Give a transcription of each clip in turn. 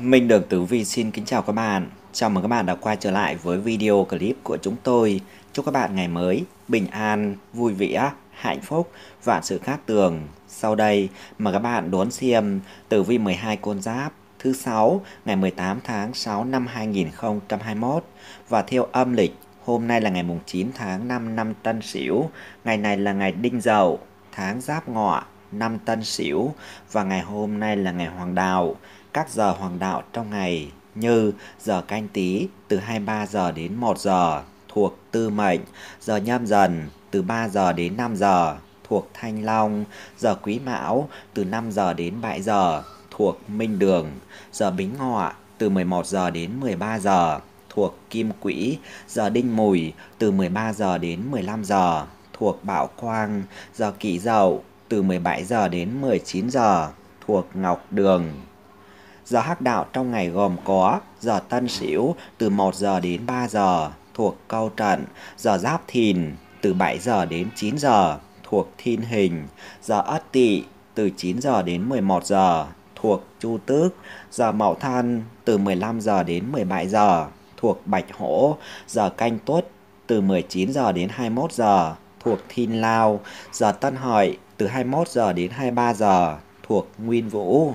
Minh Đường Tử Vi xin kính chào các bạn. Chào mừng các bạn đã quay trở lại với video clip của chúng tôi. Chúc các bạn ngày mới bình an, vui vẻ, hạnh phúc và sự khác tường. Sau đây mời các bạn đón xem Tử Vi 12 con giáp thứ 6 ngày 18 tháng 6 năm 2021 và theo âm lịch hôm nay là ngày mùng 9 tháng 5 năm Tân Sửu, ngày này là ngày Đinh Dậu, tháng Giáp Ngọ, năm Tân Sửu và ngày hôm nay là ngày Hoàng Đạo các giờ hoàng đạo trong ngày như giờ canh tí từ 23 giờ đến 1 giờ thuộc tư mệnh, giờ nhâm dần từ 3 giờ đến 5 giờ thuộc thanh long, giờ quý mão từ 5 giờ đến 7 giờ thuộc minh đường, giờ bính ngọ từ 11 giờ đến 13 giờ thuộc kim quỹ, giờ đinh mùi từ 13 giờ đến 15 giờ thuộc bảo quang, giờ kỷ dậu từ 17 giờ đến 19 giờ thuộc ngọc đường. Giờ hắc đạo trong ngày gồm có giờ tân sửu từ 1 giờ đến 3 giờ thuộc câu trận, giờ giáp thìn từ 7 giờ đến 9 giờ thuộc thiên hình, giờ ất tỵ từ 9 giờ đến 11 giờ thuộc chu tước, giờ mậu thân từ 15 giờ đến 17 giờ thuộc bạch hổ, giờ canh tuất từ 19 giờ đến 21 giờ thuộc thiên lao, giờ tân hợi từ 21 giờ đến 23 giờ thuộc nguyên vũ.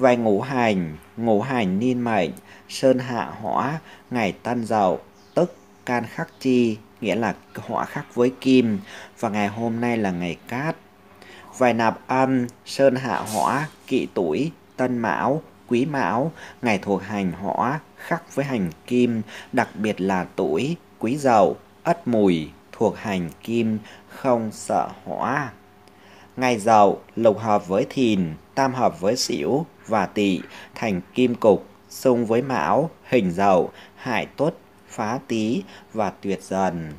Vài ngũ hành, ngũ hành niên mệnh, sơn hạ hỏa, ngày tân dậu, tức can khắc chi, nghĩa là hỏa khắc với kim, và ngày hôm nay là ngày cát. Vài nạp âm, sơn hạ hỏa, kỵ tuổi, tân mão, quý mão, ngày thuộc hành hỏa, khắc với hành kim, đặc biệt là tuổi, quý dậu, ất mùi, thuộc hành kim, không sợ hỏa. Ngày dậu lục hợp với thìn, tam hợp với xỉu, và tỵ thành kim cục, xung với mão, hình dậu, hại tuất, phá tý và tuyệt dần.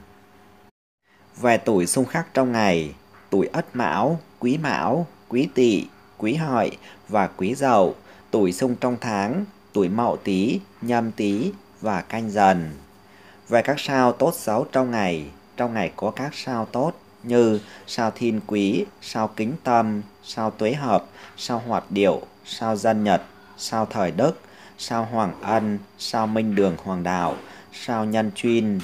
Về tuổi xung khắc trong ngày, tuổi ất mão, quý mão, quý tỵ, quý hợi và quý dậu, tuổi xung trong tháng, tuổi mậu tý, nhâm tý và canh dần. Về các sao tốt xấu trong ngày, trong ngày có các sao tốt như sao thiên quý, sao kính tâm, sao tuế hợp, sao hoạt điệu, sao dân Nhật, sao thời Đức, sao Hoàng Ân, sao Minh Đường Hoàng Đạo, sao Nhân Chuyên.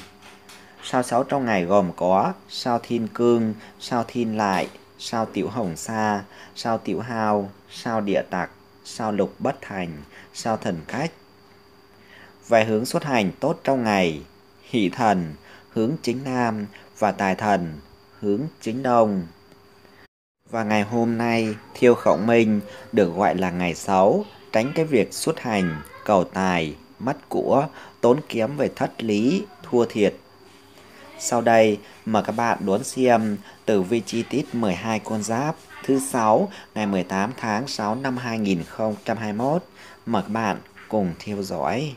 Sao sáu trong ngày gồm có sao Thiên Cương, sao Thiên Lại, sao Tiểu Hồng Sa, sao Tiểu Hao, sao Địa tặc, sao Lục Bất Thành, sao Thần Cách. Về hướng xuất hành tốt trong ngày, hỷ thần, hướng chính nam và tài thần, hướng chính đông. Và ngày hôm nay, Thiêu khổng Minh được gọi là ngày 6, tránh cái việc xuất hành, cầu tài, mất của, tốn kiếm về thất lý, thua thiệt. Sau đây, mời các bạn đón xem tử vi chi tiết 12 con giáp thứ 6 ngày 18 tháng 6 năm 2021. Mời các bạn cùng theo dõi.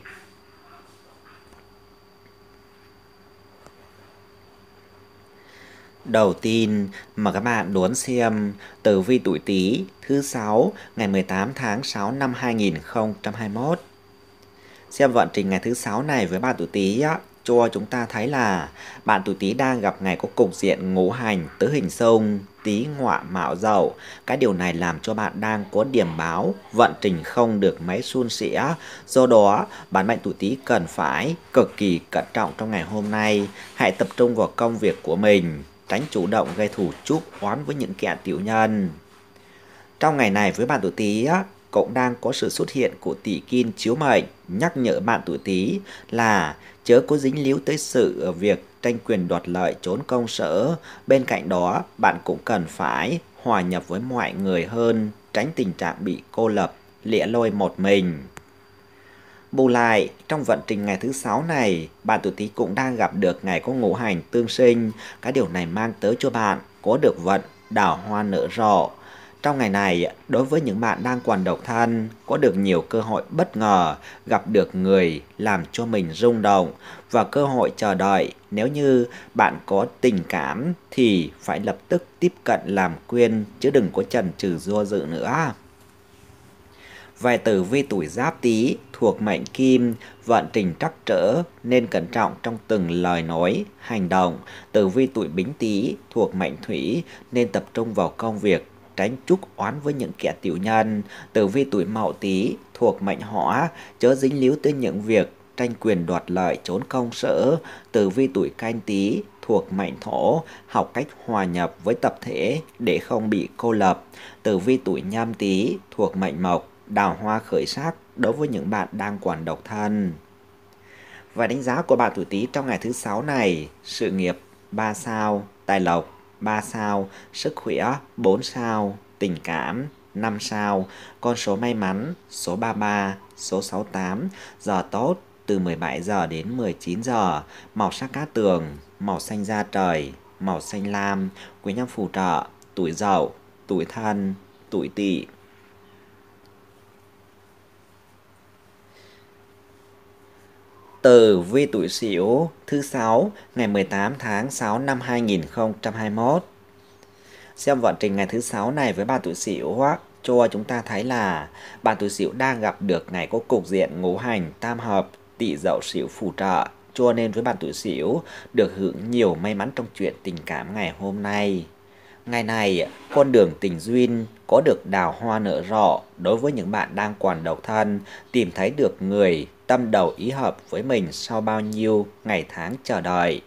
Đầu tiên mà các bạn đón xem tử vi tuổi Tý thứ 6 ngày 18 tháng 6 năm 2021. Xem vận trình ngày thứ 6 này với bạn tuổi Tý á, cho chúng ta thấy là bạn tuổi Tý đang gặp ngày có cục diện ngũ hành tứ hình sông Tý ngọa mạo dậu. Cái điều này làm cho bạn đang có điểm báo vận trình không được mấy suôn sẻ. Do đó, bạn mệnh tuổi Tý cần phải cực kỳ cẩn trọng trong ngày hôm nay. Hãy tập trung vào công việc của mình tránh chủ động gây thủ chuốc oán với những kẻ tiểu nhân. Trong ngày này với bạn tuổi Tý á cũng đang có sự xuất hiện của tỷ kim chiếu mệnh nhắc nhở bạn tuổi Tý là chớ có dính líu tới sự việc tranh quyền đoạt lợi trốn công sở. Bên cạnh đó, bạn cũng cần phải hòa nhập với mọi người hơn, tránh tình trạng bị cô lập, lẻ loi một mình. Bù lại, trong vận trình ngày thứ sáu này, bạn tuổi Tý cũng đang gặp được ngày có ngũ hành tương sinh, cái điều này mang tới cho bạn có được vận đào hoa nở rộ. Trong ngày này, đối với những bạn đang còn độc thân, có được nhiều cơ hội bất ngờ, gặp được người làm cho mình rung động và cơ hội chờ đợi. Nếu như bạn có tình cảm thì phải lập tức tiếp cận làm quyên chứ đừng có chần chừ do dự nữa. Vài tử vi tuổi giáp tý thuộc mệnh kim, vận trình trắc trở nên cẩn trọng trong từng lời nói, hành động. Tử vi tuổi bính tý thuộc mệnh thủy nên tập trung vào công việc, tránh chúc oán với những kẻ tiểu nhân. Tử vi tuổi mậu tý thuộc mệnh hỏa, chớ dính líu tới những việc tranh quyền đoạt lợi trốn công sở. Tử vi tuổi canh tý thuộc mệnh thổ, học cách hòa nhập với tập thể để không bị cô lập. Tử vi tuổi nhâm tý thuộc mệnh mộc, đào hoa khởi sắc đối với những bạn đang còn độc thân. Và đánh giá của bạn tuổi Tý trong ngày thứ sáu này, sự nghiệp 3 sao, tài lộc 3 sao, sức khỏe 4 sao, tình cảm 5 sao, con số may mắn số 33, số 68, giờ tốt từ 17 giờ đến 19 giờ, màu sắc cát tường, màu xanh da trời, màu xanh lam, quý nhân phù trợ, tuổi dậu, tuổi thân, tuổi tỵ. Tờ Vi Tuổi Sửu thứ sáu ngày 18 tháng 6 năm 2021. Xem vận trình ngày thứ sáu này với bạn tuổi Sửu cho chúng ta thấy là bạn tuổi Sửu đang gặp được ngày có cục diện ngũ hành tam hợp tỵ dậu Sửu phù trợ cho nên với bạn tuổi Sửu được hưởng nhiều may mắn trong chuyện tình cảm ngày hôm nay. Ngày này, con đường tình duyên có được đào hoa nở rộ đối với những bạn đang còn độc thân, tìm thấy được người tâm đầu ý hợp với mình sau bao nhiêu ngày tháng chờ đợi.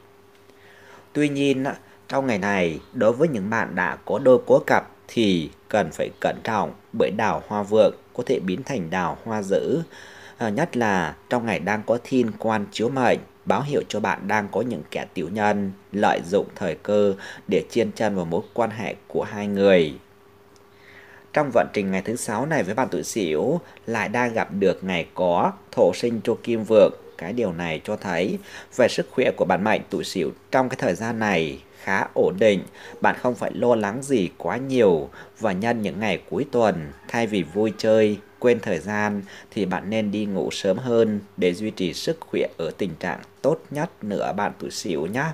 Tuy nhiên, trong ngày này, đối với những bạn đã có đôi cố cặp thì cần phải cẩn trọng bởi đào hoa vượng có thể biến thành đào hoa dữ. À, nhất là trong ngày đang có thiên quan chiếu mệnh, báo hiệu cho bạn đang có những kẻ tiểu nhân lợi dụng thời cơ để chiên chân vào mối quan hệ của hai người trong vận trình ngày thứ sáu này với bạn tuổi Sửu lại đang gặp được ngày có thổ sinh cho kim vượng. Cái điều này cho thấy về sức khỏe của bạn mệnh tuổi Sửu trong cái thời gian này khá ổn định, bạn không phải lo lắng gì quá nhiều và nhân những ngày cuối tuần thay vì vui chơi quên thời gian thì bạn nên đi ngủ sớm hơn để duy trì sức khỏe ở tình trạng tốt nhất nữa bạn tuổi Sửu nhé.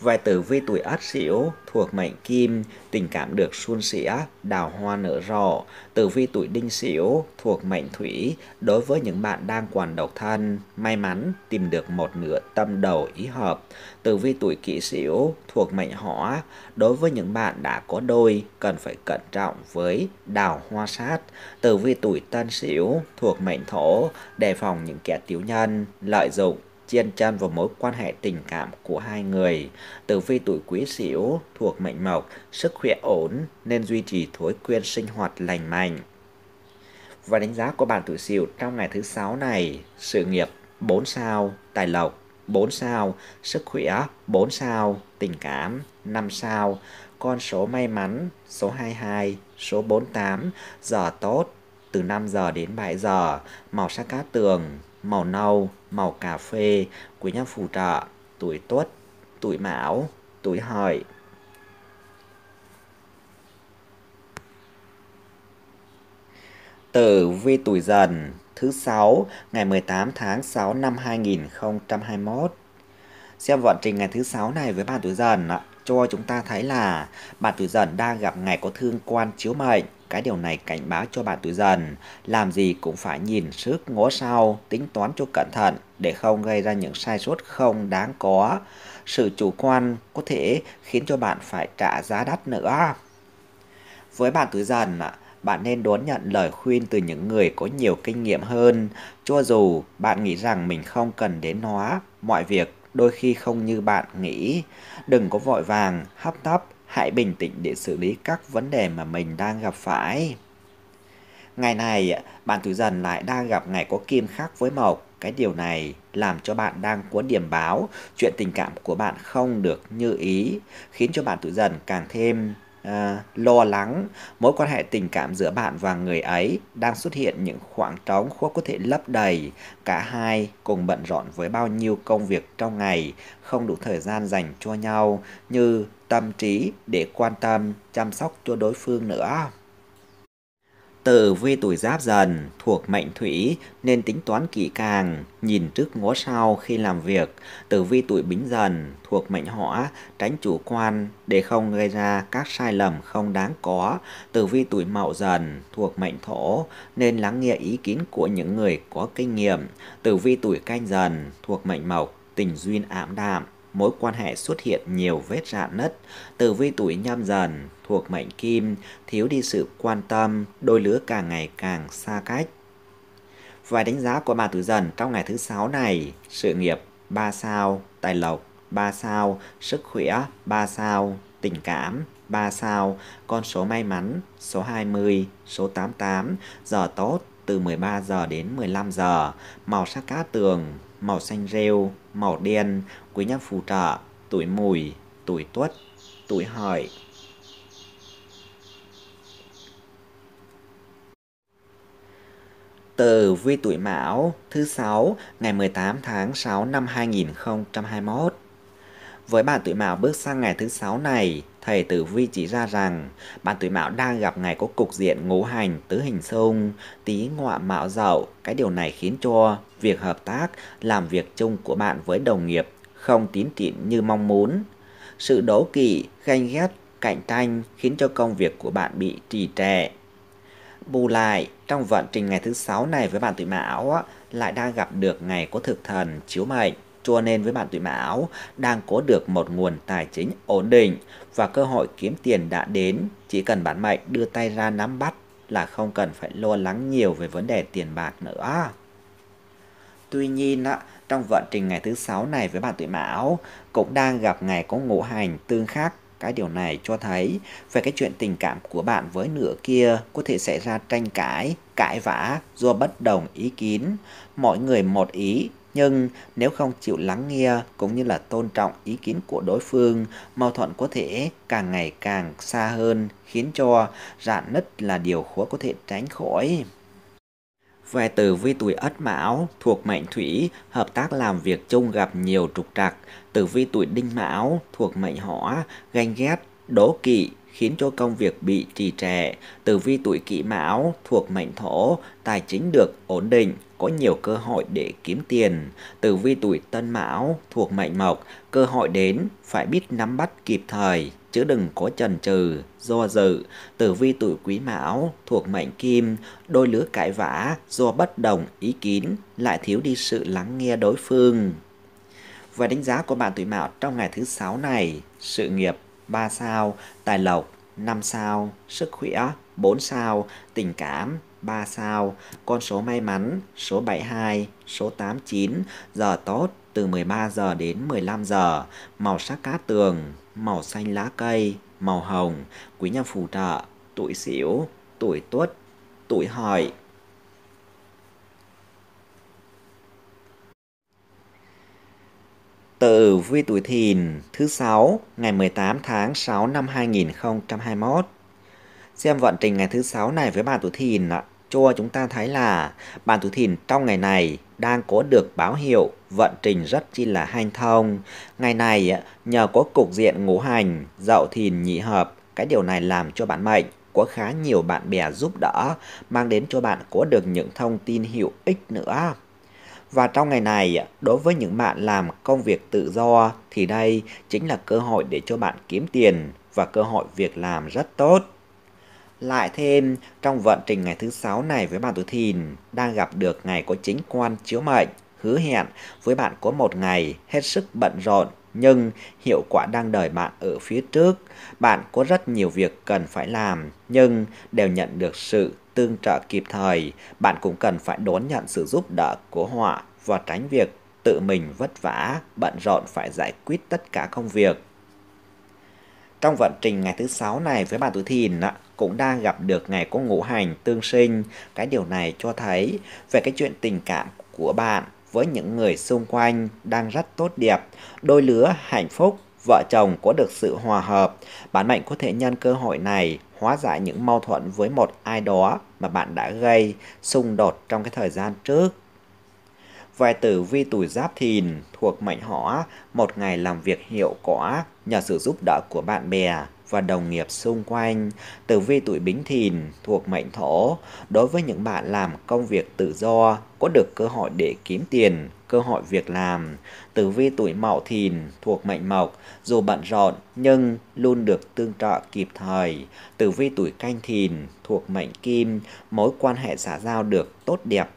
Vài tử vi tuổi ất sửu thuộc mệnh kim, tình cảm được suôn sẻ, đào hoa nở rộ. Tử vi tuổi đinh sửu thuộc mệnh thủy, đối với những bạn đang còn độc thân, may mắn tìm được một nửa tâm đầu ý hợp. Tử vi tuổi kỷ sửu thuộc mệnh hỏa, đối với những bạn đã có đôi cần phải cẩn trọng với đào hoa sát. Tử vi tuổi tân sửu thuộc mệnh thổ, đề phòng những kẻ tiểu nhân lợi dụng chiên chân vào mối quan hệ tình cảm của hai người. Tử vi tuổi quý sửu thuộc mệnh mộc, sức khỏe ổn nên duy trì thói quen sinh hoạt lành mạnh. Và đánh giá của bạn tuổi sửu trong ngày thứ sáu này, sự nghiệp 4 sao, tài lộc 4 sao, sức khỏe 4 sao, tình cảm 5 sao, con số may mắn số 22, số 48, giờ tốt từ 5 giờ đến 7 giờ, màu sắc cát tường màu nâu, màu cà phê của những phù trợ tuổi tuất, tuổi mão, tuổi hợi. Tử vi tuổi dần thứ 6 ngày 18 tháng 6 năm 2021. Xem vận trình ngày thứ 6 này với bạn tuổi dần ạ cho chúng ta thấy là bạn tuổi dần đang gặp ngày có thương quan chiếu mệnh cái điều này cảnh báo cho bạn tuổi dần, làm gì cũng phải nhìn trước ngó sau, tính toán cho cẩn thận để không gây ra những sai sót không đáng có. Sự chủ quan có thể khiến cho bạn phải trả giá đắt nữa. Với bạn tuổi dần, bạn nên đón nhận lời khuyên từ những người có nhiều kinh nghiệm hơn, cho dù bạn nghĩ rằng mình không cần đến nó, mọi việc đôi khi không như bạn nghĩ. Đừng có vội vàng, hấp tấp hãy bình tĩnh để xử lý các vấn đề mà mình đang gặp phải. Ngày này, bạn tuổi dần lại đang gặp ngày có kim khác với mộc. Cái điều này làm cho bạn đang cuốn điểm báo, chuyện tình cảm của bạn không được như ý, khiến cho bạn tuổi dần càng thêm À, lo lắng mối quan hệ tình cảm giữa bạn và người ấy đang xuất hiện những khoảng trống khó có thể lấp đầy cả hai cùng bận rộn với bao nhiêu công việc trong ngày không đủ thời gian dành cho nhau như tâm trí để quan tâm chăm sóc cho đối phương nữa Tử vi tuổi giáp dần thuộc mệnh thủy nên tính toán kỹ càng, nhìn trước ngó sau khi làm việc. Tử vi tuổi bính dần thuộc mệnh hỏa tránh chủ quan để không gây ra các sai lầm không đáng có. Tử vi tuổi mậu dần thuộc mệnh thổ nên lắng nghe ý kiến của những người có kinh nghiệm. Tử vi tuổi canh dần thuộc mệnh mộc tình duyên ảm đạm mối quan hệ xuất hiện nhiều vết rạn nứt, từ vi tuổi nhâm dần, thuộc mệnh kim, thiếu đi sự quan tâm, đôi lứa càng ngày càng xa cách. Vài đánh giá của bà tử dần trong ngày thứ sáu này, sự nghiệp 3 sao, tài lộc 3 sao, sức khỏe 3 sao, tình cảm 3 sao, con số may mắn số 20, số 88, giờ tốt từ 13 giờ đến 15 giờ, màu sắc cát tường màu xanh rêu, màu đen quý nhân phù trợ, tuổi mùi, tuổi tuất, tuổi hợi. Từ vi tuổi Mão thứ 6 ngày 18 tháng 6 năm 2021. Với bạn tuổi Mão bước sang ngày thứ 6 này, thầy Tử Vi chỉ ra rằng bạn tuổi Mão đang gặp ngày có cục diện ngũ hành tứ hình xung, tý ngọa mão dậu. Cái điều này khiến cho việc hợp tác, làm việc chung của bạn với đồng nghiệp không tín tịn như mong muốn. Sự đố kỵ, ganh ghét, cạnh tranh khiến cho công việc của bạn bị trì trệ. Bù lại, trong vận trình ngày thứ sáu này với bạn tuổi mão lại đang gặp được ngày có thực thần chiếu mệnh cho nên với bạn tuổi mão đang có được một nguồn tài chính ổn định và cơ hội kiếm tiền đã đến chỉ cần bạn mệnh đưa tay ra nắm bắt là không cần phải lo lắng nhiều về vấn đề tiền bạc nữa Tuy nhiên á, trong vận trình ngày thứ sáu này với bạn tuổi Mão cũng đang gặp ngày có ngũ hành tương khắc cái điều này cho thấy về cái chuyện tình cảm của bạn với nửa kia có thể xảy ra tranh cãi, cãi vã do bất đồng ý kiến, mọi người một ý nhưng nếu không chịu lắng nghe cũng như là tôn trọng ý kiến của đối phương, mâu thuẫn có thể càng ngày càng xa hơn khiến cho rạn nứt là điều khó có thể tránh khỏi. Về từ vi tuổi ất mão thuộc mệnh thủy, hợp tác làm việc chung gặp nhiều trục trặc. từ vi tuổi đinh mão thuộc mệnh hỏa, ganh ghét, đố kỵ, khiến cho công việc bị trì trệ. từ vi tuổi kỷ mão thuộc mệnh thổ, tài chính được ổn định, có nhiều cơ hội để kiếm tiền. từ vi tuổi tân mão thuộc mệnh mộc, cơ hội đến phải biết nắm bắt kịp thời chứ đừng có chần chừ, do dự, tử vi tuổi quý mão, thuộc mệnh kim, đôi lứa cãi vã, do bất đồng ý kiến, lại thiếu đi sự lắng nghe đối phương. Và đánh giá của bạn tuổi mão trong ngày thứ sáu này, sự nghiệp 3 sao, tài lộc 5 sao, sức khỏe 4 sao, tình cảm 3 sao, con số may mắn số 72, số 89, giờ tốt từ 13 giờ đến 15 giờ, màu sắc cá tường màu xanh lá cây, màu hồng, quý nhân phù trợ, tuổi xỉu, tuổi tuất, tuổi hợi. Tử vi tuổi thìn thứ 6 ngày 18 tháng 6 năm 2021. Xem vận trình ngày thứ 6 này với bạn tuổi thìn ạ cho chúng ta thấy là bạn tuổi thìn trong ngày này đang có được báo hiệu vận trình rất chi là hanh thông. Ngày này nhờ có cục diện ngũ hành, dậu thìn nhị hợp, cái điều này làm cho bạn mệnh có khá nhiều bạn bè giúp đỡ, mang đến cho bạn có được những thông tin hữu ích nữa. Và trong ngày này, đối với những bạn làm công việc tự do thì đây chính là cơ hội để cho bạn kiếm tiền và cơ hội việc làm rất tốt. Lại thêm, trong vận trình ngày thứ sáu này với bạn tuổi thìn, đang gặp được ngày có chính quan chiếu mệnh, hứa hẹn với bạn có một ngày hết sức bận rộn nhưng hiệu quả đang đợi bạn ở phía trước. Bạn có rất nhiều việc cần phải làm, nhưng đều nhận được sự tương trợ kịp thời. Bạn cũng cần phải đón nhận sự giúp đỡ của họ và tránh việc tự mình vất vả, bận rộn phải giải quyết tất cả công việc trong vận trình ngày thứ sáu này với bạn tuổi thìn ạ, cũng đang gặp được ngày có ngũ hành tương sinh. Cái điều này cho thấy về cái chuyện tình cảm của bạn với những người xung quanh đang rất tốt đẹp, đôi lứa hạnh phúc, vợ chồng có được sự hòa hợp. Bạn mệnh có thể nhân cơ hội này hóa giải những mâu thuẫn với một ai đó mà bạn đã gây xung đột trong cái thời gian trước Vài tử vi tuổi giáp thìn thuộc mệnh hỏa, một ngày làm việc hiệu quả nhờ sự giúp đỡ của bạn bè và đồng nghiệp xung quanh. Tử vi tuổi bính thìn thuộc mệnh thổ đối với những bạn làm công việc tự do có được cơ hội để kiếm tiền, cơ hội việc làm. Tử vi tuổi mậu thìn thuộc mệnh mộc, dù bận rộn nhưng luôn được tương trợ kịp thời. Tử vi tuổi canh thìn thuộc mệnh kim, mối quan hệ xã giao được tốt đẹp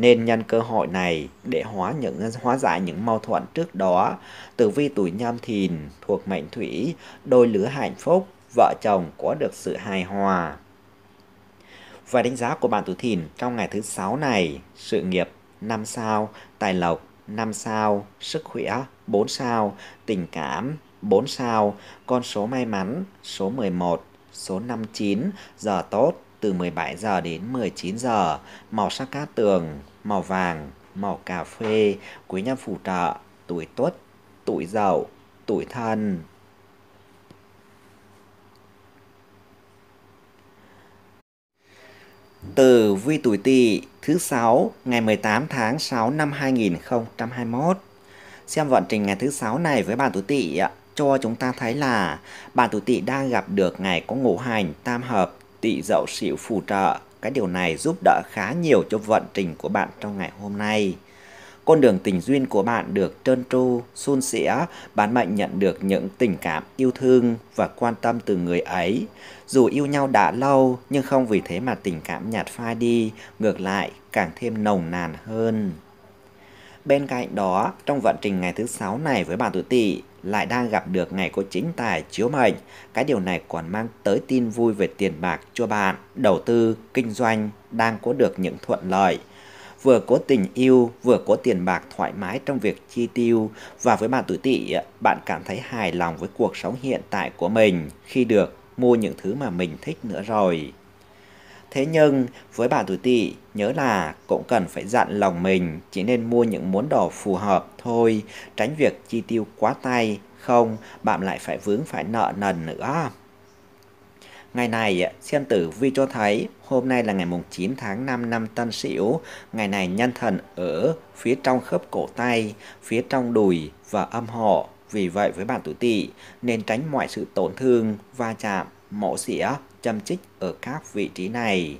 nên nhân cơ hội này để hóa những hóa giải những mâu thuẫn trước đó. Tử vi tuổi nhâm thìn thuộc mệnh thủy, đôi lứa hạnh phúc, vợ chồng có được sự hài hòa. Và đánh giá của bạn tuổi thìn trong ngày thứ sáu này, sự nghiệp 5 sao, tài lộc 5 sao, sức khỏe 4 sao, tình cảm 4 sao, con số may mắn số 11, số 59, giờ tốt từ 17 giờ đến 19 giờ, màu sắc cát tường, màu vàng, màu cà phê, quý nhân phù trợ, tuổi tuất, tuổi dậu, tuổi thân. Từ vi tuổi tỵ thứ 6 ngày 18 tháng 6 năm 2021. Xem vận trình ngày thứ 6 này với bạn tuổi tỵ ạ cho chúng ta thấy là bạn tuổi tỵ đang gặp được ngày có ngũ hành tam hợp tỷ dậu sửu phù trợ. Cái điều này giúp đỡ khá nhiều cho vận trình của bạn trong ngày hôm nay. Con đường tình duyên của bạn được trơn tru, suôn sẻ, bạn mệnh nhận được những tình cảm yêu thương và quan tâm từ người ấy. Dù yêu nhau đã lâu, nhưng không vì thế mà tình cảm nhạt phai đi, ngược lại càng thêm nồng nàn hơn. Bên cạnh đó, trong vận trình ngày thứ sáu này với bạn tuổi Tỵ, lại đang gặp được ngày có chính tài chiếu mệnh. Cái điều này còn mang tới tin vui về tiền bạc cho bạn, đầu tư, kinh doanh đang có được những thuận lợi. Vừa có tình yêu, vừa có tiền bạc thoải mái trong việc chi tiêu và với bạn tuổi tỵ, bạn cảm thấy hài lòng với cuộc sống hiện tại của mình khi được mua những thứ mà mình thích nữa rồi. Thế nhưng với bạn tuổi tỵ nhớ là cũng cần phải dặn lòng mình chỉ nên mua những món đồ phù hợp thôi, tránh việc chi tiêu quá tay, không bạn lại phải vướng phải nợ nần nữa. Ngày này, xem tử vi cho thấy hôm nay là ngày mùng 9 tháng 5 năm Tân Sửu, ngày này nhân thần ở phía trong khớp cổ tay, phía trong đùi và âm hộ. Vì vậy với bạn tuổi Tỵ nên tránh mọi sự tổn thương, va chạm, mổ xỉa châm chích ở các vị trí này.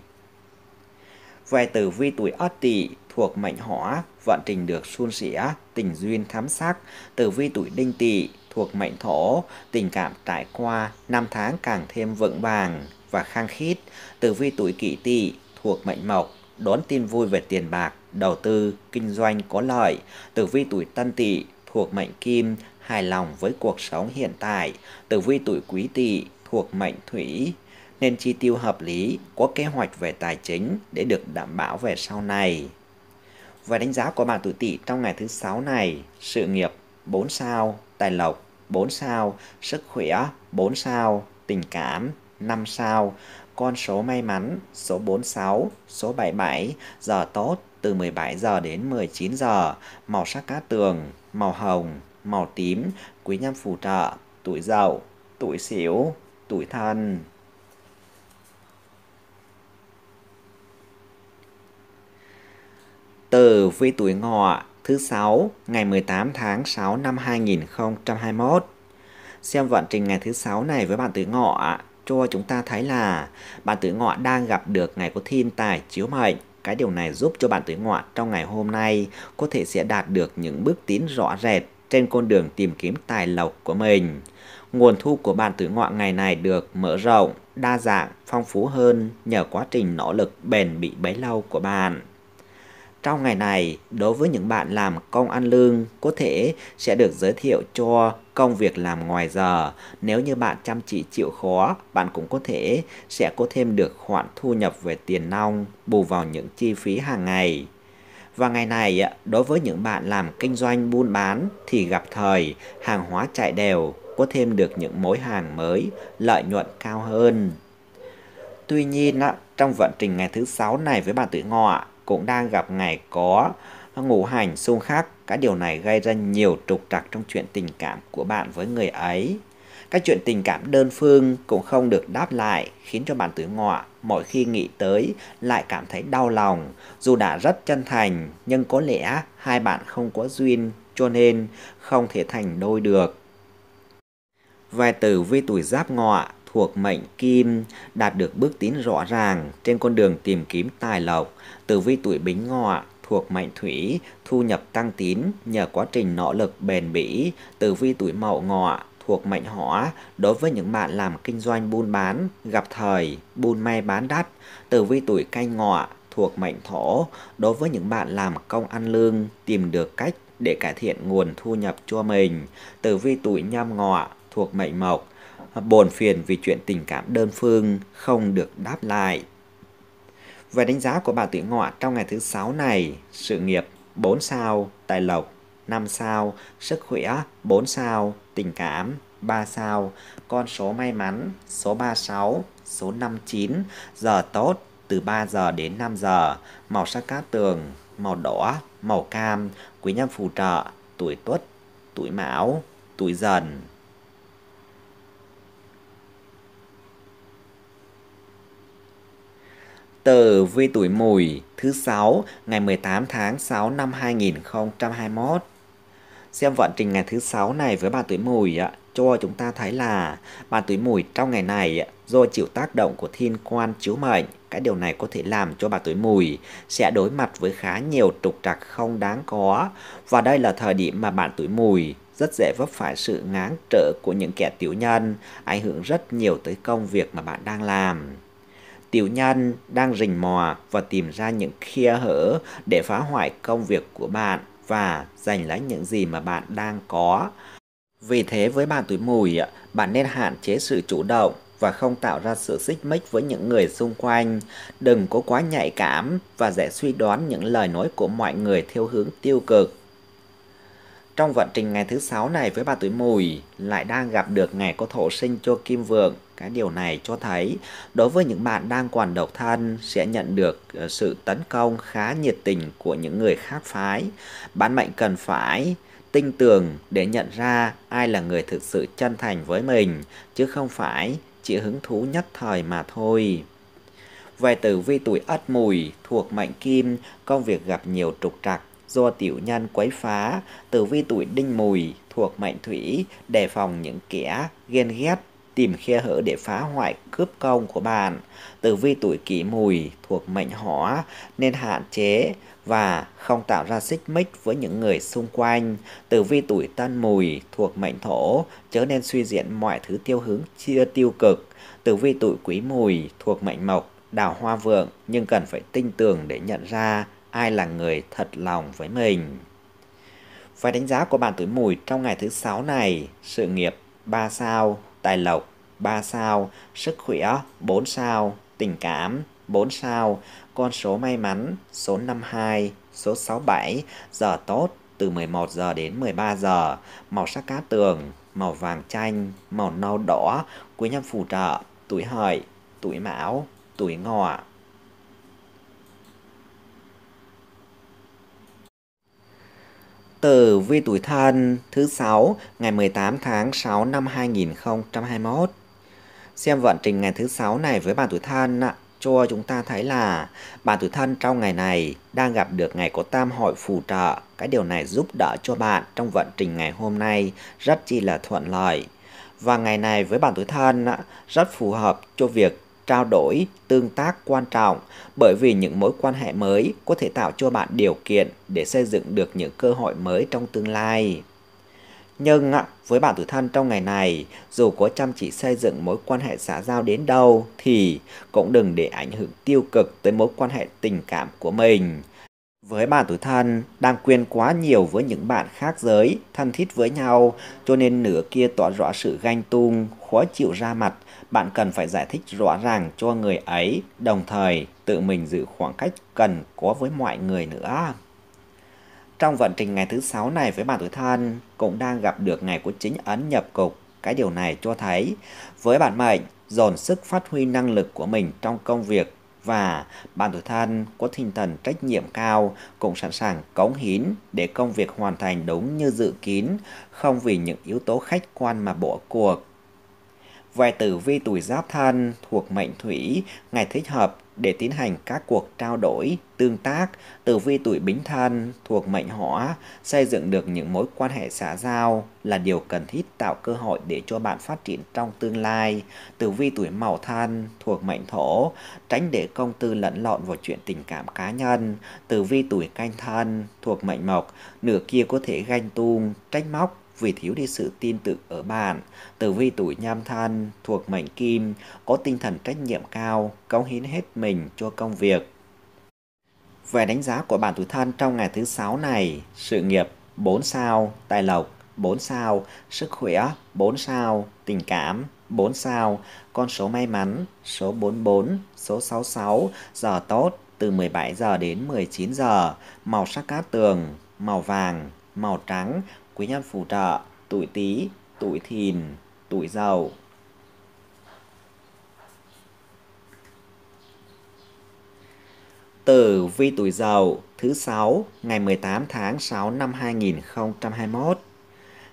Về tử vi tuổi Ất Tỵ thuộc mệnh Hỏa, vận trình được suôn sẻ, tình duyên thám sắc, tử vi tuổi Đinh Tỵ thuộc mệnh Thổ, tình cảm trải qua năm tháng càng thêm vững vàng và khang khít, tử vi tuổi Kỷ Tỵ thuộc mệnh Mộc, đón tin vui về tiền bạc, đầu tư, kinh doanh có lợi, tử vi tuổi Tân Tỵ thuộc mệnh Kim, hài lòng với cuộc sống hiện tại, tử vi tuổi Quý Tỵ thuộc mệnh Thủy, nên chi tiêu hợp lý, có kế hoạch về tài chính để được đảm bảo về sau này. Và đánh giá của bạn tuổi Tỵ trong ngày thứ sáu này, sự nghiệp 4 sao, tài lộc 4 sao, sức khỏe 4 sao, tình cảm 5 sao, con số may mắn số 46, số 77, giờ tốt từ 17 giờ đến 19 giờ, màu sắc cát tường, màu hồng, màu tím, quý nhân phù trợ, tuổi giàu, tuổi xỉu, tuổi thân. Tử vi tuổi ngọ thứ 6 ngày 18 tháng 6 năm 2021. Xem vận trình ngày thứ 6 này với bạn tuổi ngọ cho chúng ta thấy là bạn tuổi ngọ đang gặp được ngày có thiên tài chiếu mệnh. Cái điều này giúp cho bạn tuổi ngọ trong ngày hôm nay có thể sẽ đạt được những bước tiến rõ rệt trên con đường tìm kiếm tài lộc của mình. Nguồn thu của bạn tuổi ngọ ngày này được mở rộng, đa dạng, phong phú hơn nhờ quá trình nỗ lực bền bỉ bấy lâu của bạn. Trong ngày này, đối với những bạn làm công ăn lương, có thể sẽ được giới thiệu cho công việc làm ngoài giờ. Nếu như bạn chăm chỉ chịu khó, bạn cũng có thể sẽ có thêm được khoản thu nhập về tiền nong, bù vào những chi phí hàng ngày. Và ngày này, đối với những bạn làm kinh doanh buôn bán thì gặp thời, hàng hóa chạy đều, có thêm được những mối hàng mới, lợi nhuận cao hơn. Tuy nhiên, trong vận trình ngày thứ sáu này với bạn tuổi ngọ, cũng đang gặp ngày có ngủ hành xung khắc. Các điều này gây ra nhiều trục trặc trong chuyện tình cảm của bạn với người ấy. Các chuyện tình cảm đơn phương cũng không được đáp lại, khiến cho bạn tuổi ngọ mỗi khi nghĩ tới lại cảm thấy đau lòng. Dù đã rất chân thành, nhưng có lẽ hai bạn không có duyên, cho nên không thể thành đôi được. Về tử vi tuổi giáp ngọ, thuộc mệnh kim đạt được bước tiến rõ ràng trên con đường tìm kiếm tài lộc tử vi tuổi bính ngọ thuộc mệnh thủy thu nhập tăng tín nhờ quá trình nỗ lực bền bỉ tử vi tuổi mậu ngọ thuộc mệnh hỏa đối với những bạn làm kinh doanh buôn bán gặp thời buôn may bán đắt tử vi tuổi canh ngọ thuộc mệnh thổ đối với những bạn làm công ăn lương tìm được cách để cải thiện nguồn thu nhập cho mình tử vi tuổi nhâm ngọ thuộc mệnh mộc bồn phiền vì chuyện tình cảm đơn phương không được đáp lại. Về đánh giá của bà tuổi Ngọ trong ngày thứ sáu này, sự nghiệp 4 sao, tài lộc 5 sao, sức khỏe 4 sao, tình cảm 3 sao, con số may mắn số 36, số 59, giờ tốt từ 3 giờ đến 5 giờ, màu sắc cát tường, màu đỏ, màu cam, quý nhân phù trợ, tuổi tuất, tuổi mão, tuổi dần. tờ Vi Tuổi Mùi thứ 6 ngày 18 tháng 6 năm 2021. Xem vận trình ngày thứ 6 này với bạn Tuổi Mùi ạ, cho chúng ta thấy là bạn Tuổi Mùi trong ngày này do chịu tác động của thiên quan chiếu mệnh, cái điều này có thể làm cho bạn Tuổi Mùi sẽ đối mặt với khá nhiều trục trặc không đáng có và đây là thời điểm mà bạn Tuổi Mùi rất dễ vấp phải sự ngáng trở của những kẻ tiểu nhân, ảnh hưởng rất nhiều tới công việc mà bạn đang làm tiểu nhân đang rình mò và tìm ra những khe hở để phá hoại công việc của bạn và giành lấy những gì mà bạn đang có. Vì thế với bạn tuổi mùi, bạn nên hạn chế sự chủ động và không tạo ra sự xích mích với những người xung quanh. Đừng có quá nhạy cảm và dễ suy đoán những lời nói của mọi người theo hướng tiêu cực trong vận trình ngày thứ sáu này với bà tuổi mùi lại đang gặp được ngày có thổ sinh cho kim vượng. Cái điều này cho thấy đối với những bạn đang còn độc thân sẽ nhận được ờ, sự tấn công khá nhiệt tình của những người khác phái. Bạn mệnh cần phải tinh tường để nhận ra ai là người thực sự chân thành với mình chứ không phải chỉ hứng thú nhất thời mà thôi. Về tử vi tuổi ất mùi thuộc mệnh kim, công việc gặp nhiều trục trặc do tiểu nhân quấy phá, tử vi tuổi đinh mùi thuộc mệnh thủy, đề phòng những kẻ ghen ghét tìm khe hở để phá hoại cướp công của bạn. Tử vi tuổi kỷ mùi thuộc mệnh hỏa nên hạn chế và không tạo ra xích mích với những người xung quanh. Tử vi tuổi tân mùi thuộc mệnh thổ chớ nên suy diễn mọi thứ tiêu hướng chia tiêu cực. Tử vi tuổi quý mùi thuộc mệnh mộc đào hoa vượng nhưng cần phải tinh tường để nhận ra ai là người thật lòng với mình. Phải đánh giá của bạn tuổi mùi trong ngày thứ sáu này, sự nghiệp 3 sao, tài lộc 3 sao, sức khỏe 4 sao, tình cảm 4 sao, con số may mắn số 52, số 67, giờ tốt từ 11 giờ đến 13 giờ, màu sắc cá tường, màu vàng chanh, màu nâu đỏ, quý nhân phù trợ, tuổi hợi, tuổi mão, tuổi ngọ. tử vi tuổi thân thứ 6 ngày 18 tháng 6 năm 2021. Xem vận trình ngày thứ 6 này với bạn tuổi thân ạ, cho chúng ta thấy là bạn tuổi thân trong ngày này đang gặp được ngày có tam hội phù trợ. Cái điều này giúp đỡ cho bạn trong vận trình ngày hôm nay rất chi là thuận lợi. Và ngày này với bạn tuổi thân rất phù hợp cho việc trao đổi, tương tác quan trọng bởi vì những mối quan hệ mới có thể tạo cho bạn điều kiện để xây dựng được những cơ hội mới trong tương lai. Nhưng với bạn tử thân trong ngày này, dù có chăm chỉ xây dựng mối quan hệ xã giao đến đâu thì cũng đừng để ảnh hưởng tiêu cực tới mối quan hệ tình cảm của mình. Với bạn tuổi thân đang quyền quá nhiều với những bạn khác giới, thân thiết với nhau, cho nên nửa kia tỏ rõ sự ganh tuông, khó chịu ra mặt, bạn cần phải giải thích rõ ràng cho người ấy, đồng thời tự mình giữ khoảng cách cần có với mọi người nữa. Trong vận trình ngày thứ sáu này với bạn tuổi thân cũng đang gặp được ngày của chính ấn nhập cục. Cái điều này cho thấy với bạn mệnh dồn sức phát huy năng lực của mình trong công việc và bản tuổi thân có tinh thần trách nhiệm cao cũng sẵn sàng cống hiến để công việc hoàn thành đúng như dự kiến, không vì những yếu tố khách quan mà bỏ cuộc. Vài tử vi tuổi giáp thân thuộc mệnh thủy, ngày thích hợp để tiến hành các cuộc trao đổi, tương tác, từ vi tuổi bính thân thuộc mệnh hỏa, xây dựng được những mối quan hệ xã giao là điều cần thiết tạo cơ hội để cho bạn phát triển trong tương lai. Từ vi tuổi mậu thân thuộc mệnh thổ, tránh để công tư lẫn lộn vào chuyện tình cảm cá nhân. Từ vi tuổi canh thân thuộc mệnh mộc, nửa kia có thể ganh tuông, trách móc, vì thiếu đi sự tin tưởng ở bạn. Tử vi tuổi nham thân thuộc mệnh kim, có tinh thần trách nhiệm cao, cống hiến hết mình cho công việc. Về đánh giá của bạn tuổi thân trong ngày thứ sáu này, sự nghiệp 4 sao, tài lộc 4 sao, sức khỏe 4 sao, tình cảm 4 sao, con số may mắn số 44, số 66, giờ tốt từ 17 giờ đến 19 giờ, màu sắc cát tường, màu vàng, màu trắng, quý nhân phù trợ, tuổi Tý, tuổi Thìn, tuổi Dậu. Tử vi tuổi Dậu thứ 6 ngày 18 tháng 6 năm 2021.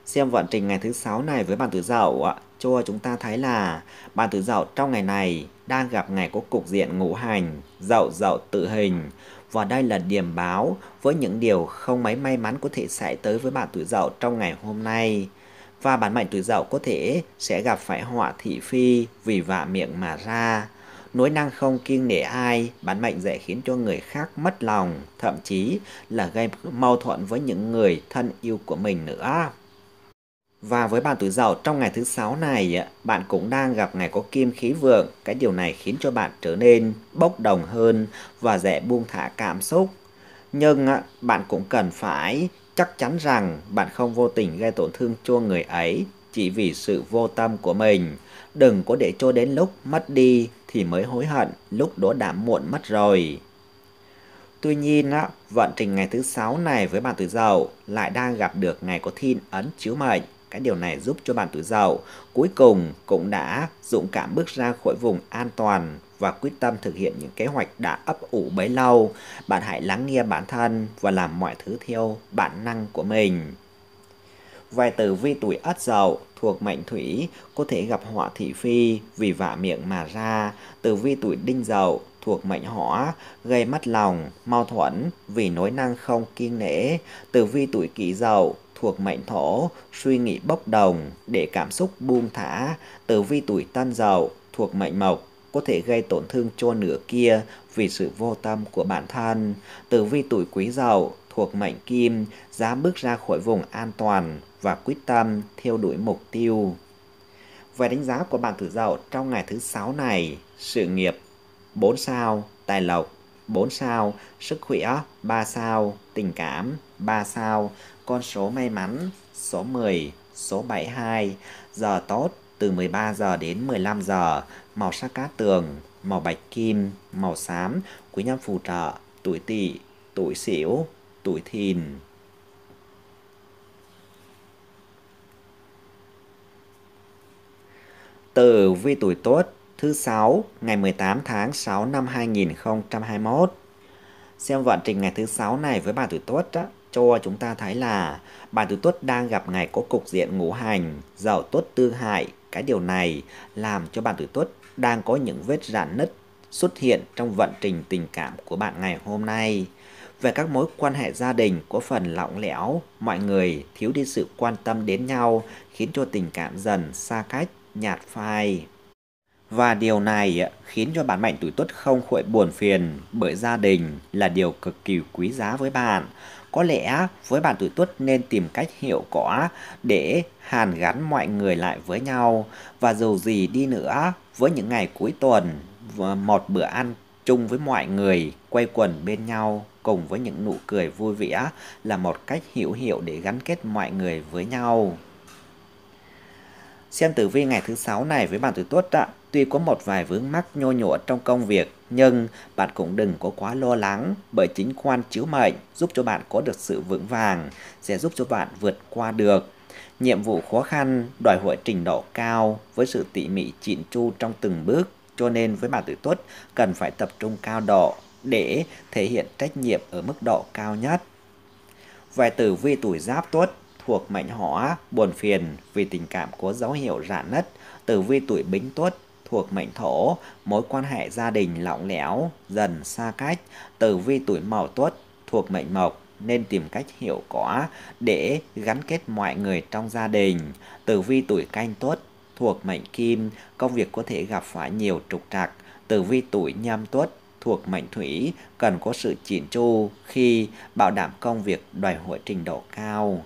Xem vận trình ngày thứ 6 này với bạn tuổi Dậu ạ cho chúng ta thấy là bàn tử dậu trong ngày này đang gặp ngày có cục diện ngũ hành, dậu dậu tự hình. Và đây là điểm báo với những điều không mấy may mắn có thể xảy tới với bạn tuổi dậu trong ngày hôm nay. Và bản mệnh tuổi dậu có thể sẽ gặp phải họa thị phi vì vạ miệng mà ra. Nỗi năng không kiêng nể ai, bản mệnh dễ khiến cho người khác mất lòng, thậm chí là gây mâu thuẫn với những người thân yêu của mình nữa. Và với bạn tuổi Dậu trong ngày thứ sáu này, bạn cũng đang gặp ngày có kim khí vượng. Cái điều này khiến cho bạn trở nên bốc đồng hơn và dễ buông thả cảm xúc. Nhưng bạn cũng cần phải chắc chắn rằng bạn không vô tình gây tổn thương cho người ấy chỉ vì sự vô tâm của mình. Đừng có để cho đến lúc mất đi thì mới hối hận, lúc đó đã muộn mất rồi. Tuy nhiên, vận trình ngày thứ sáu này với bạn tuổi Dậu lại đang gặp được ngày có thiên ấn chiếu mệnh cái điều này giúp cho bạn tuổi dậu cuối cùng cũng đã dũng cảm bước ra khỏi vùng an toàn và quyết tâm thực hiện những kế hoạch đã ấp ủ bấy lâu. Bạn hãy lắng nghe bản thân và làm mọi thứ theo bản năng của mình. Vài tử vi tuổi ất dậu thuộc mệnh thủy có thể gặp họa thị phi vì vả miệng mà ra. Tử vi tuổi đinh dậu thuộc mệnh hỏa gây mất lòng, mâu thuẫn vì nối năng không kiên nể. Tử vi tuổi kỷ dậu thuộc mệnh thổ, suy nghĩ bốc đồng, để cảm xúc buông thả, tử vi tuổi tân dậu thuộc mệnh mộc có thể gây tổn thương cho nửa kia vì sự vô tâm của bản thân. Tử vi tuổi quý dậu thuộc mệnh kim, dám bước ra khỏi vùng an toàn và quyết tâm theo đuổi mục tiêu. Về đánh giá của bạn tử dậu trong ngày thứ sáu này, sự nghiệp 4 sao, tài lộc 4 sao, sức khỏe 3 sao, tình cảm 3 sao, con số may mắn số 10, số 72, giờ tốt từ 13 giờ đến 15 giờ, màu sắc cát tường, màu bạch kim, màu xám, quý nhân phù trợ, tuổi tỵ, tuổi sửu, tuổi thìn. từ vi tuổi tốt thứ 6 ngày 18 tháng 6 năm 2021. Xem vận trình ngày thứ 6 này với bà tuổi tốt đó cho chúng ta thấy là bản tứ tuất đang gặp ngày có cục diện ngũ hành, giàu tuất tư hại. Cái điều này làm cho bản tứ tuất đang có những vết rạn nứt xuất hiện trong vận trình tình cảm của bạn ngày hôm nay. Về các mối quan hệ gia đình có phần lỏng lẻo, mọi người thiếu đi sự quan tâm đến nhau khiến cho tình cảm dần xa cách, nhạt phai. Và điều này khiến cho bạn mệnh tuổi tuất không khỏi buồn phiền bởi gia đình là điều cực kỳ quý giá với bạn. Có lẽ với bạn tuổi tuất nên tìm cách hiệu quả để hàn gắn mọi người lại với nhau và dù gì đi nữa với những ngày cuối tuần một bữa ăn chung với mọi người quay quần bên nhau cùng với những nụ cười vui vẻ là một cách hữu hiệu để gắn kết mọi người với nhau. Xem tử vi ngày thứ sáu này với bạn tuổi Tuất ạ. Tuy có một vài vướng mắc nhô nhổ trong công việc, nhưng bạn cũng đừng có quá lo lắng bởi chính quan chiếu mệnh giúp cho bạn có được sự vững vàng, sẽ giúp cho bạn vượt qua được. Nhiệm vụ khó khăn đòi hỏi trình độ cao với sự tỉ mỉ chỉn chu trong từng bước, cho nên với bạn tuổi tuất cần phải tập trung cao độ để thể hiện trách nhiệm ở mức độ cao nhất. vài tử vi tuổi giáp tuất thuộc mệnh hỏa, buồn phiền vì tình cảm có dấu hiệu rạn nứt, tử vi tuổi bính tuất thuộc mệnh thổ, mối quan hệ gia đình lỏng lẻo, dần xa cách, tử vi tuổi mậu tuất thuộc mệnh mộc nên tìm cách hiệu quả để gắn kết mọi người trong gia đình. Tử vi tuổi canh tuất thuộc mệnh kim, công việc có thể gặp phải nhiều trục trặc. Tử vi tuổi nhâm tuất thuộc mệnh thủy cần có sự chỉn chu khi bảo đảm công việc đòi hỏi trình độ cao.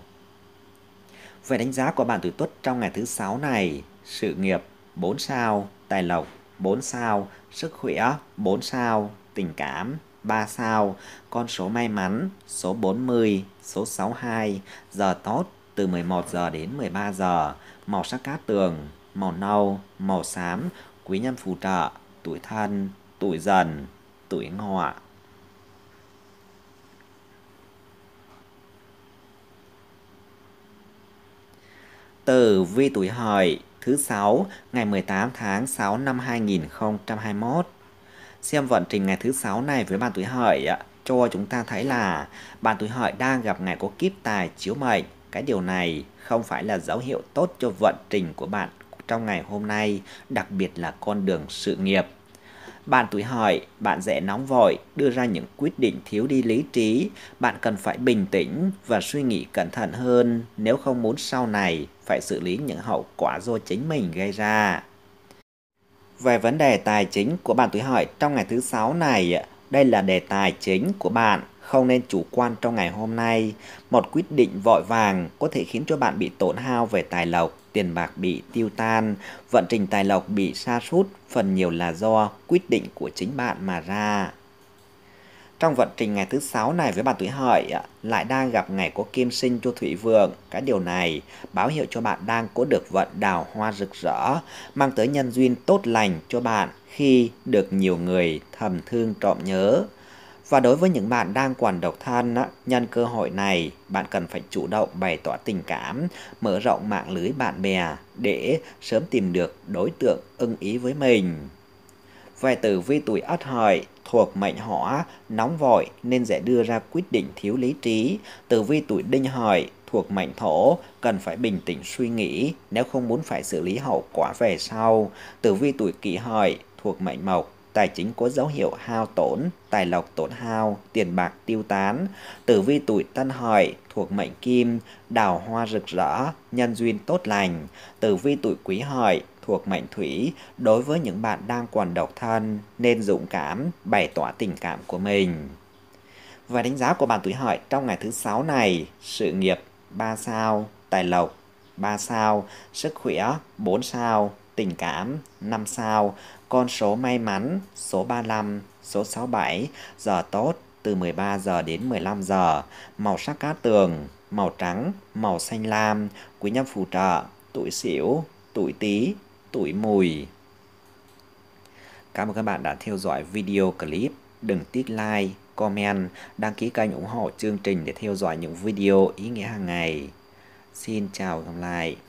Về đánh giá của bạn tuổi Tuất trong ngày thứ sáu này, sự nghiệp 4 sao, tài lộc 4 sao, sức khỏe 4 sao, tình cảm 3 sao, con số may mắn số 40, số 62, giờ tốt từ 11 giờ đến 13 giờ, màu sắc cát tường, màu nâu, màu xám, quý nhân phù trợ, tuổi thân, tuổi dần, tuổi ngọ. từ vi tuổi hợi thứ 6 ngày 18 tháng 6 năm 2021. Xem vận trình ngày thứ 6 này với bạn tuổi hợi cho chúng ta thấy là bạn tuổi hợi đang gặp ngày có kiếp tài chiếu mệnh. Cái điều này không phải là dấu hiệu tốt cho vận trình của bạn trong ngày hôm nay, đặc biệt là con đường sự nghiệp. Bạn tuổi hợi bạn dễ nóng vội, đưa ra những quyết định thiếu đi lý trí. Bạn cần phải bình tĩnh và suy nghĩ cẩn thận hơn nếu không muốn sau này phải xử lý những hậu quả do chính mình gây ra. Về vấn đề tài chính của bạn tuổi hợi trong ngày thứ sáu này, đây là đề tài chính của bạn, không nên chủ quan trong ngày hôm nay. Một quyết định vội vàng có thể khiến cho bạn bị tổn hao về tài lộc tiền bạc bị tiêu tan, vận trình tài lộc bị sa sút phần nhiều là do quyết định của chính bạn mà ra. Trong vận trình ngày thứ sáu này với bạn tuổi hợi lại đang gặp ngày có kim sinh cho thủy vượng. Cái điều này báo hiệu cho bạn đang có được vận đào hoa rực rỡ, mang tới nhân duyên tốt lành cho bạn khi được nhiều người thầm thương trộm nhớ. Và đối với những bạn đang còn độc thân, nhân cơ hội này, bạn cần phải chủ động bày tỏ tình cảm, mở rộng mạng lưới bạn bè để sớm tìm được đối tượng ưng ý với mình. Về tử vi tuổi ất hợi thuộc mệnh hỏa, nóng vội nên dễ đưa ra quyết định thiếu lý trí. Tử vi tuổi đinh hợi thuộc mệnh thổ, cần phải bình tĩnh suy nghĩ nếu không muốn phải xử lý hậu quả về sau. Tử vi tuổi kỷ hợi thuộc mệnh mộc, tài chính có dấu hiệu hao tổn, tài lộc tổn hao, tiền bạc tiêu tán, tử vi tuổi tân hợi thuộc mệnh kim, đào hoa rực rỡ, nhân duyên tốt lành, tử vi tuổi quý hợi thuộc mệnh thủy đối với những bạn đang còn độc thân nên dũng cảm bày tỏ tình cảm của mình. Và đánh giá của bạn tuổi hợi trong ngày thứ sáu này, sự nghiệp 3 sao, tài lộc 3 sao, sức khỏe 4 sao, tình cảm, 5 sao, con số may mắn, số 35, số 67, giờ tốt từ 13 giờ đến 15 giờ, màu sắc cát tường, màu trắng, màu xanh lam, quý nhân phù trợ, tuổi xỉu, tuổi tý, tuổi mùi. Cảm ơn các bạn đã theo dõi video clip. Đừng tiếc like, comment, đăng ký kênh ủng hộ chương trình để theo dõi những video ý nghĩa hàng ngày. Xin chào và gặp lại.